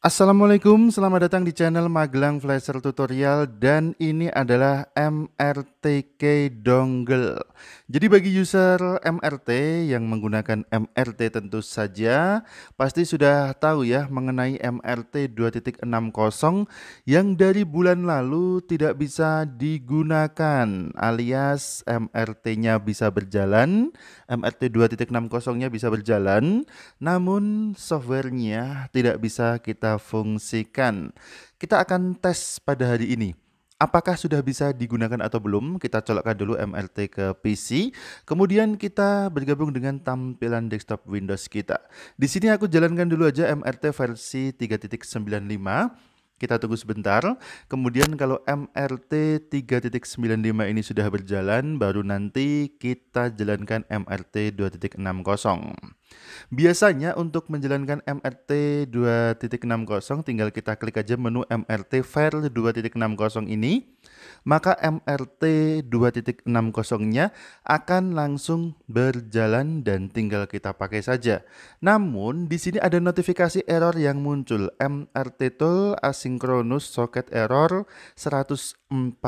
Assalamualaikum, selamat datang di channel Magelang Flasher Tutorial dan ini adalah MRTK Dongle. Jadi bagi user MRT yang menggunakan MRT tentu saja pasti sudah tahu ya mengenai MRT 2.60 yang dari bulan lalu tidak bisa digunakan alias MRT-nya bisa berjalan, MRT 2.60-nya bisa berjalan, namun softwarenya tidak bisa kita fungsikan. Kita akan tes pada hari ini apakah sudah bisa digunakan atau belum. Kita colokkan dulu MRT ke PC. Kemudian kita bergabung dengan tampilan desktop Windows kita. Di sini aku jalankan dulu aja MRT versi 3.95. Kita tunggu sebentar. Kemudian kalau MRT 3.95 ini sudah berjalan, baru nanti kita jalankan MRT 2.60. Biasanya untuk menjalankan MRT 2.60 tinggal kita klik aja menu MRT file 2.60 ini, maka MRT 2.60-nya akan langsung berjalan dan tinggal kita pakai saja. Namun di sini ada notifikasi error yang muncul MRT tool asynchronous socket error 149.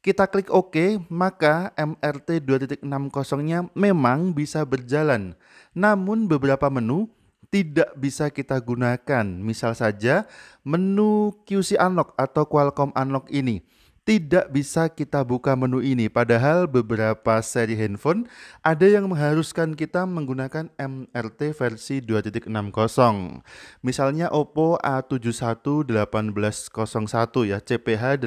Kita klik OK, maka MRT 2.60-nya memang bisa berjalan. Namun beberapa menu tidak bisa kita gunakan. Misal saja menu QC Unlock atau Qualcomm Unlock ini tidak bisa kita buka menu ini. Padahal beberapa seri handphone ada yang mengharuskan kita menggunakan MRT versi 2.60. Misalnya Oppo A71 1801 ya, CPH 1801,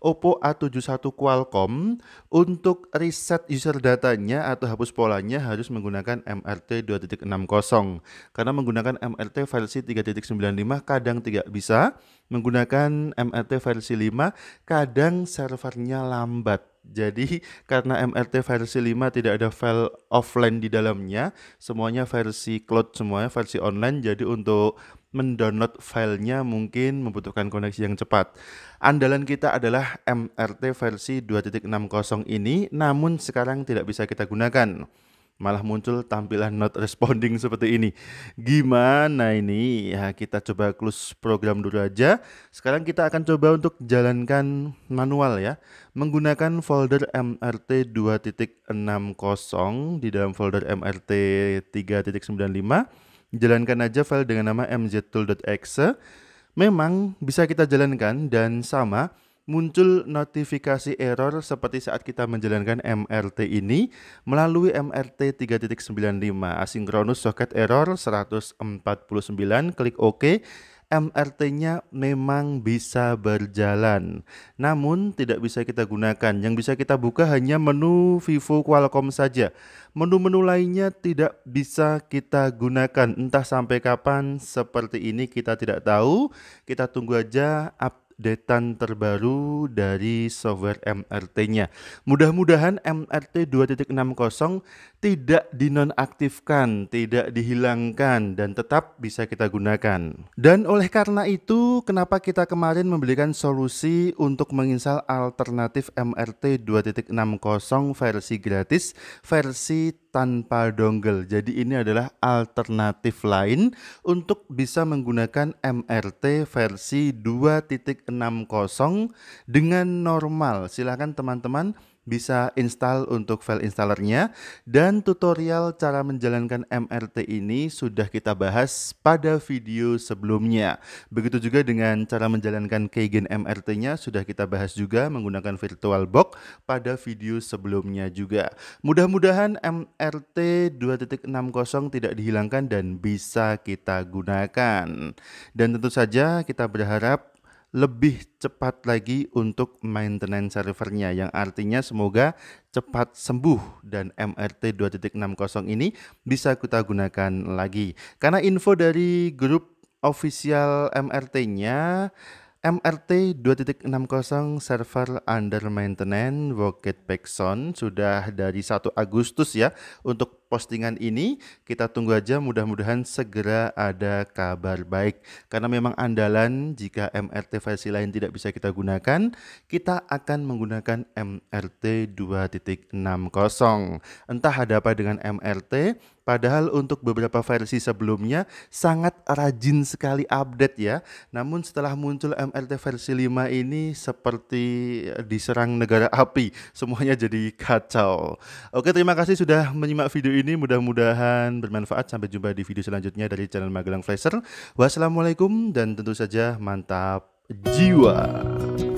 Oppo A71 Qualcomm untuk reset user datanya atau hapus polanya harus menggunakan MRT 2.60. Karena menggunakan MRT versi 3.95 kadang tidak bisa, menggunakan MRT versi 5 kadang servernya lambat. Jadi karena MRT versi 5 tidak ada file offline di dalamnya, semuanya versi cloud semuanya versi online. Jadi untuk mendownload filenya mungkin membutuhkan koneksi yang cepat. Andalan kita adalah MRT versi 2.60 ini, namun sekarang tidak bisa kita gunakan malah muncul tampilan not responding seperti ini. Gimana ini? Ya, kita coba close program dulu aja. Sekarang kita akan coba untuk jalankan manual ya. Menggunakan folder MRT 2.60 di dalam folder MRT 3.95. Jalankan aja file dengan nama mztool.exe. Memang bisa kita jalankan dan sama muncul notifikasi error seperti saat kita menjalankan MRT ini melalui MRT 3.95 asinkronus socket error 149 klik OK MRT-nya memang bisa berjalan namun tidak bisa kita gunakan yang bisa kita buka hanya menu Vivo Qualcomm saja menu-menu lainnya tidak bisa kita gunakan entah sampai kapan seperti ini kita tidak tahu kita tunggu aja update updatean terbaru dari software MRT-nya. Mudah-mudahan MRT 2.60 tidak dinonaktifkan, tidak dihilangkan, dan tetap bisa kita gunakan. Dan oleh karena itu, kenapa kita kemarin memberikan solusi untuk menginstal alternatif MRT 2.60 versi gratis, versi tanpa dongle. Jadi ini adalah alternatif lain untuk bisa menggunakan MRT versi 3.60 dengan normal. Silahkan teman-teman bisa install untuk file installernya dan tutorial cara menjalankan MRT ini sudah kita bahas pada video sebelumnya. Begitu juga dengan cara menjalankan Keygen MRT-nya sudah kita bahas juga menggunakan virtual box pada video sebelumnya juga. Mudah-mudahan MRT 2.60 tidak dihilangkan dan bisa kita gunakan. Dan tentu saja kita berharap lebih cepat lagi untuk maintenance servernya yang artinya semoga cepat sembuh dan MRT 2.60 ini bisa kita gunakan lagi. Karena info dari grup official MRT-nya MRT 2.60 server under maintenance Rocket Paxson sudah dari 1 Agustus ya untuk postingan ini. Kita tunggu aja mudah-mudahan segera ada kabar baik. Karena memang andalan jika MRT versi lain tidak bisa kita gunakan, kita akan menggunakan MRT 2.60. Entah ada apa dengan MRT, Padahal untuk beberapa versi sebelumnya sangat rajin sekali update ya. Namun setelah muncul MRT versi 5 ini seperti diserang negara api, semuanya jadi kacau. Oke, terima kasih sudah menyimak video ini ini mudah-mudahan bermanfaat. Sampai jumpa di video selanjutnya dari channel Magelang Flasher. Wassalamualaikum dan tentu saja mantap jiwa.